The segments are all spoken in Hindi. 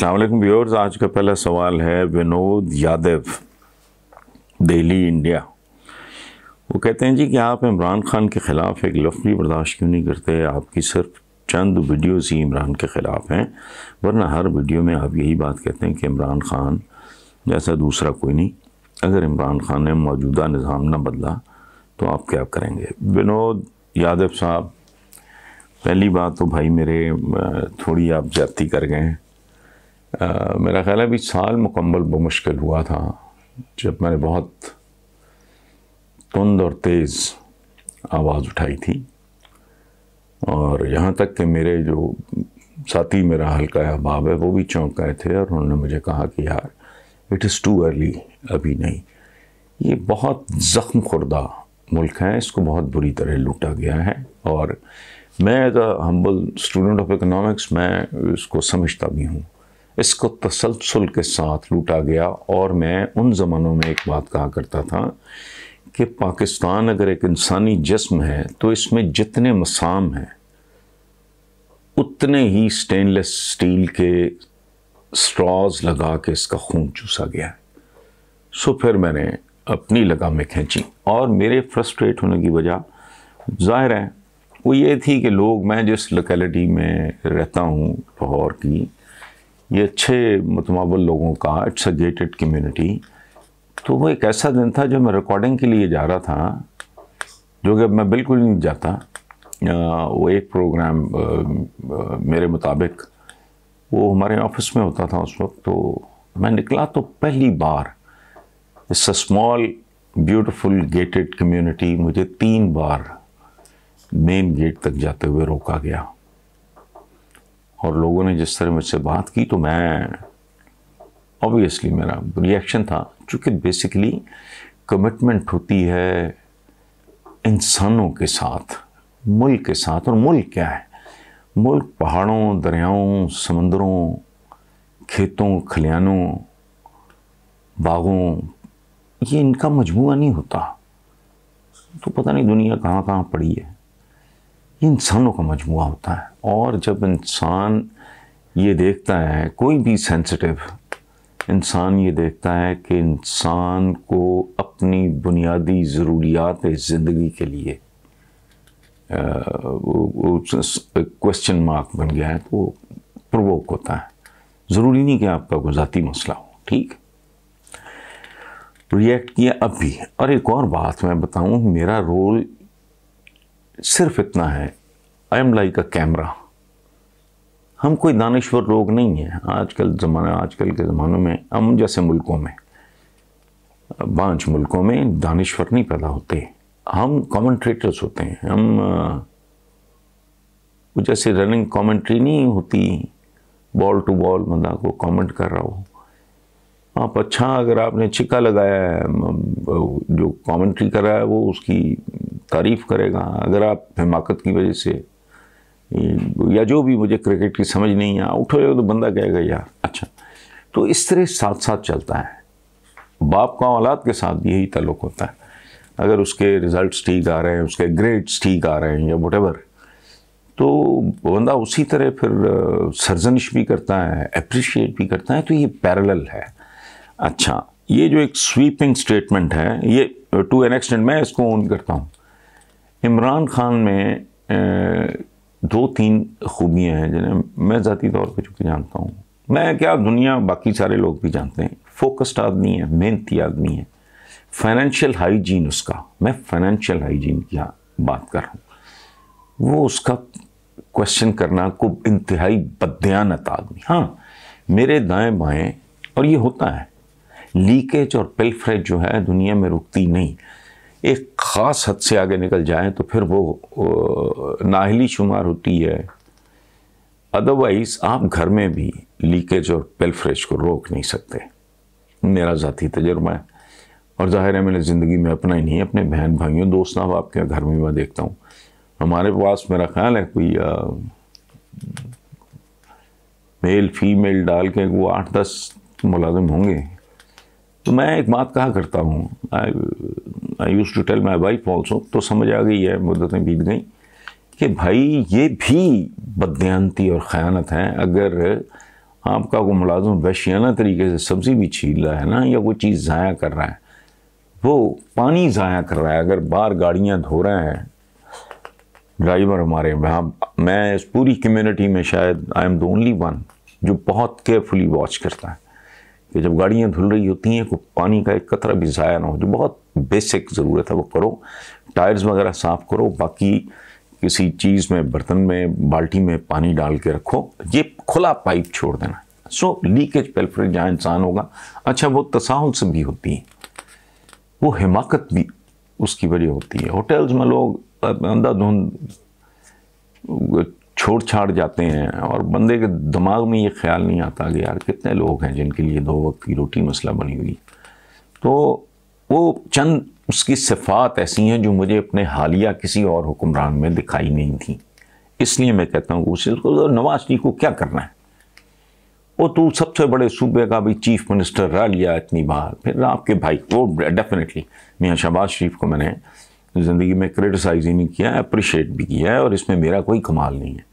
अस्सलाम व्यूअर्स आज का पहला सवाल है विनोद यादव दिल्ली इंडिया वो कहते हैं जी कि आप इमरान खान के ख़िलाफ़ एक लफ्जी भी बर्दाश्त क्यों नहीं करते आपकी सिर्फ चंद वीडियोज़ ही इमरान के ख़िलाफ़ हैं वरना हर वीडियो में आप यही बात कहते हैं कि इमरान खान जैसा दूसरा कोई नहीं अगर इमरान खान ने मौजूदा निज़ाम ना बदला तो आप क्या करेंगे विनोद यादव साहब पहली बात तो भाई मेरे थोड़ी आप ज़्यादती कर गए हैं आ, मेरा ख्याल है अभी साल मुकम्मल बमुश्किल हुआ था जब मैंने बहुत तंद और तेज़ आवाज़ उठाई थी और यहाँ तक कि मेरे जो साथी मेरा हल्का अहबाब है वो भी चौंक गए थे और उन्होंने मुझे कहा कि यार इट इज़ टू अर्ली अभी नहीं ये बहुत ज़ख्म खुर्दा मुल्क है इसको बहुत बुरी तरह लूटा गया है और मैं as a humble student of economics मैं इसको समझता भी हूँ इसको तसलसल के साथ लूटा गया और मैं उन ज़मानों में एक बात कहा करता था कि पाकिस्तान अगर एक इंसानी जिसम है तो इसमें जितने मसाम हैं उतने ही स्टेनलेस स्टील के स्ट्रॉज लगा के इसका खून चूसा गया है सो फिर मैंने अपनी में खींची और मेरे फ्रस्ट्रेट होने की वजह ज़ाहिर है वो ये थी कि लोग मैं जिस लोकेलिटी में रहता हूँ लाहौर की ये अच्छे मतमावल लोगों का इट्स अ गेटेड कम्युनिटी तो वो एक ऐसा दिन था जो मैं रिकॉर्डिंग के लिए जा रहा था जो कि मैं बिल्कुल नहीं जाता वो एक प्रोग्राम मेरे मुताबिक वो हमारे ऑफिस में होता था उस वक्त तो मैं निकला तो पहली बार it's a small beautiful gated community मुझे तीन बार मेन गेट तक जाते हुए रोका गया और लोगों ने जिस तरह मुझसे बात की तो मैं ऑब्वियसली मेरा रिएक्शन था चूँकि बेसिकली कमिटमेंट होती है इंसानों के साथ मुल्क के साथ और मुल्क क्या है मुल्क पहाड़ों दरियाओं समंदरों खेतों खलियानों बागों ये इनका मजमू नहीं होता तो पता नहीं दुनिया कहाँ कहाँ पड़ी है इंसानों का मजमु होता है और जब इंसान ये देखता है कोई भी सेंसिटिव इंसान ये देखता है कि इंसान को अपनी बुनियादी ज़रूरियात ज़िंदगी के लिए क्वेश्चन मार्क बन गया है तो प्रवोक होता है ज़रूरी नहीं कि आपका गुजराती मसला हो ठीक रिएक्ट किया अब भी और एक और बात मैं बताऊं मेरा रोल सिर्फ इतना है I am like a camera हम कोई दानश्वर लोग नहीं हैं आजकल ज़माना आजकल के ज़माने में हम जैसे मुल्कों में पाँच मुल्कों में दानश्वर नहीं पैदा होते हम कमेंट्रेटर्स होते हैं हम जैसे रनिंग कमेंट्री नहीं होती बॉल टू बॉल बंदा को कमेंट कर रहा हो आप हाँ, अच्छा अगर आपने छिक्का लगाया है जो कमेंट्री कर रहा है वो उसकी तारीफ़ करेगा अगर आप हिमाकत की वजह से या जो भी मुझे क्रिकेट की समझ नहीं है उठो तो बंदा कहेगा यार अच्छा तो इस तरह साथ साथ चलता है बाप का औलाद के साथ भी यही ताल्लुक होता है अगर उसके रिज़ल्ट ठीक आ रहे हैं उसके ग्रेड्स ठीक आ रहे हैं या वट तो बंदा उसी तरह फिर सरजनिश भी करता है अप्रिशिएट भी करता है तो ये पैरेलल है अच्छा ये जो एक स्वीपिंग स्टेटमेंट है ये टू एन एक्सटेंट मैं इसको ओन करता हूँ इमरान खान में uh, दो तीन खूबियाँ हैं जिन्हें मैं ज़ाती तौर पर चूँकि जानता हूँ मैं क्या दुनिया बाकी सारे लोग भी जानते हैं फोकस्ड आदमी है मेहनती आदमी है फाइनेंशियल हाइजीन उसका मैं फाइनेंशियल हाइजीन की हाँ, बात कर रहा हूँ वो उसका क्वेश्चन करना को इंतहाई बदयानत आदमी हाँ मेरे दाएं बाएं और ये होता है लीकेज और पेल्फ्रेज जो है दुनिया में रुकती नहीं एक ख़ास हद से आगे निकल जाए तो फिर वो नाहली शुमार होती है अदरवाइज़ आप घर में भी लीकेज और पेल्फ्रेज को रोक नहीं सकते मेरा ज़ाती तजर्बा है और ज़ाहिर है मैंने ज़िंदगी में अपना ही नहीं अपने बहन भाइयों दोस्त ना बाप के घर में मैं देखता हूँ हमारे पास मेरा ख्याल है कोई आ, मेल फीमेल डाल के वो आठ दस मुलाजिम होंगे तो मैं एक बात कहा करता हूँ I use to tell my wife also तो समझ आ गई है मुद्दतें बीत गई कि भाई ये भी बदयानती और ख़यानत है अगर आपका कोई मुलाजम वैशियाना तरीके से सब्ज़ी भी छील रहा है ना या कोई चीज़ ज़ाया कर रहा है वो पानी ज़ाया कर रहा है अगर बाहर गाड़ियाँ धो रहे हैं ड्राइवर हमारे हाँ मैं इस पूरी कम्यूनिटी में शायद I am the only one जो बहुत केयरफुली वॉच करता है कि जब गाड़ियाँ धुल रही होती हैं कोई तो पानी का एक कतरा भी ज़ाया ना हो जो बहुत बेसिक ज़रूरत है वो करो टायर्स वगैरह साफ़ करो बाकी किसी चीज़ में बर्तन में बाल्टी में पानी डाल के रखो ये खुला पाइप छोड़ देना सो लीकेज पेल्फ्रेज जहाँ इंसान होगा अच्छा वो तसाहल से भी होती है वो हिमाकत भी उसकी वजह होती है होटल्स में लोग अंधाधुंध छोड़ छाड़ जाते हैं और बंदे के दिमाग में ये ख्याल नहीं आता कि यार कितने लोग हैं जिनके लिए दो वक्त की रोटी मसला बनी हुई तो वो चंद उसकी सिफात ऐसी हैं जो मुझे अपने हालिया किसी और हुक्मरान में दिखाई नहीं थी इसलिए मैं कहता हूँ उसे तो नवाज शरीफ को क्या करना है वो तो सबसे बड़े सूबे का भी चीफ मिनिस्टर रह लिया इतनी बार फिर आपके भाई वो डेफिनेटली मियाँ शहबाज शरीफ को मैंने ज़िंदगी में क्रिटिसाइज ही नहीं किया अप्रिशिएट भी किया है और इसमें मेरा कोई कमाल नहीं है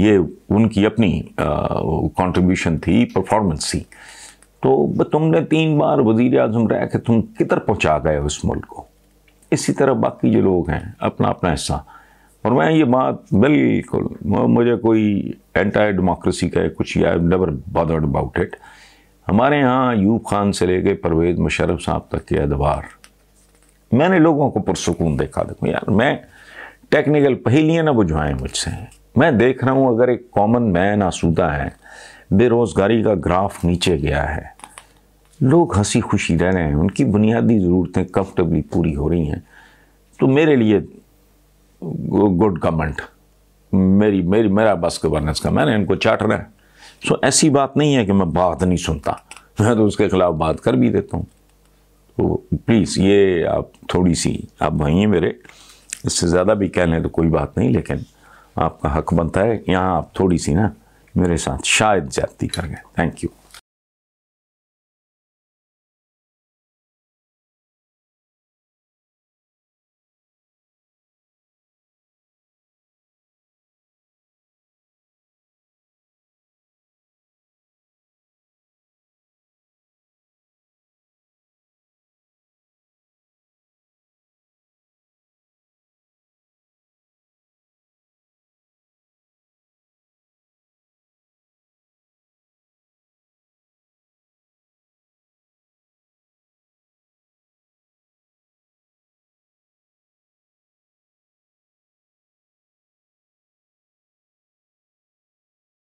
ये उनकी अपनी कंट्रीब्यूशन थी परफॉर्मेंस थी तो तुमने तीन बार वजीर अजम रह के तुम कितर पहुंचा गए उस मुल्क को इसी तरह बाकी जो लोग हैं अपना अपना हिस्सा और मैं ये बात बिल्कुल मुझे कोई एंटी डेमोक्रेसी का कुछ या डबर बॉदर्ड अबाउट इट हमारे यहाँ यूब खान से लेके परवेज़ मुशरफ साहब तक के अदवार मैंने लोगों को पुरसकून देखा देखो यार मैं टेक्निकल पहेलियाँ ना बुझवाएं मुझसे मैं देख रहा हूँ अगर एक कॉमन मैन आसूदा है बेरोज़गारी का ग्राफ नीचे गया है लोग हंसी खुशी रह रहे हैं उनकी बुनियादी ज़रूरतें कंफर्टेबली पूरी हो रही हैं तो मेरे लिए गुड कमेंट मेरी मेरी मेरा बस गवर्नेंस का मैंने इनको चाटना है सो ऐसी बात नहीं है कि मैं बात नहीं सुनता मैं तो उसके खिलाफ बात कर भी देता हूँ तो प्लीज़ ये आप थोड़ी सी आप हैं मेरे इससे ज़्यादा भी कह लें तो कोई बात नहीं लेकिन आपका हक बनता है यहाँ आप थोड़ी सी ना मेरे साथ शायद ज्यादती कर गए थैंक यू